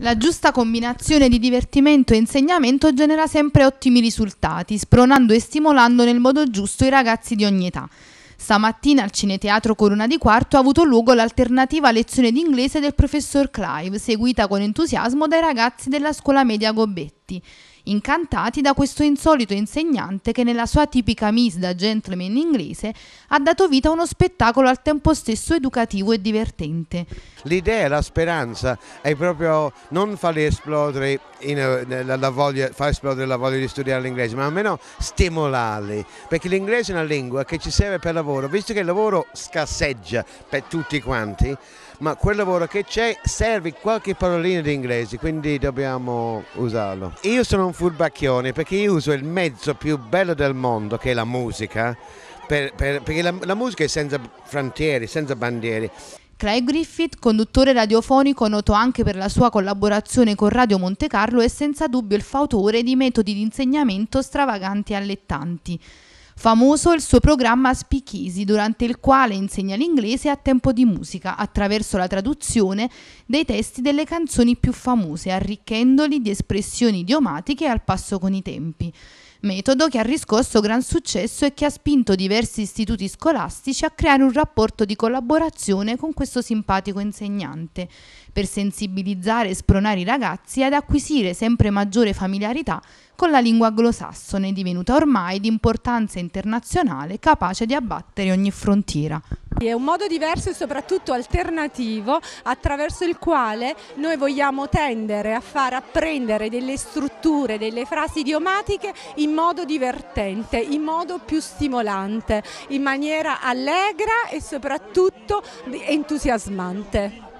La giusta combinazione di divertimento e insegnamento genera sempre ottimi risultati, spronando e stimolando nel modo giusto i ragazzi di ogni età. Stamattina al Cineteatro Corona di Quarto ha avuto luogo l'alternativa lezione d'inglese del professor Clive, seguita con entusiasmo dai ragazzi della scuola media Gobetti tutti, incantati da questo insolito insegnante che nella sua tipica miss da gentleman inglese ha dato vita a uno spettacolo al tempo stesso educativo e divertente. L'idea, la speranza è proprio non far esplodere, in, eh, la, voglia, far esplodere la voglia di studiare l'inglese, ma almeno stimolarli, perché l'inglese è una lingua che ci serve per lavoro, visto che il lavoro scarseggia per tutti quanti, ma quel lavoro che c'è serve qualche parolina di inglese, quindi dobbiamo usarlo. Io sono un furbacchione perché io uso il mezzo più bello del mondo, che è la musica, per, per, perché la, la musica è senza frontiere, senza bandiere. Clay Griffith, conduttore radiofonico noto anche per la sua collaborazione con Radio Monte Carlo, è senza dubbio il fautore di metodi di insegnamento stravaganti e allettanti. Famoso il suo programma Speak Easy, durante il quale insegna l'inglese a tempo di musica attraverso la traduzione dei testi delle canzoni più famose, arricchendoli di espressioni idiomatiche al passo con i tempi metodo che ha riscosso gran successo e che ha spinto diversi istituti scolastici a creare un rapporto di collaborazione con questo simpatico insegnante, per sensibilizzare e spronare i ragazzi ad acquisire sempre maggiore familiarità con la lingua anglosassone, divenuta ormai di importanza internazionale capace di abbattere ogni frontiera. È un modo diverso e soprattutto alternativo attraverso il quale noi vogliamo tendere a far apprendere delle strutture, delle frasi idiomatiche in modo divertente, in modo più stimolante, in maniera allegra e soprattutto entusiasmante.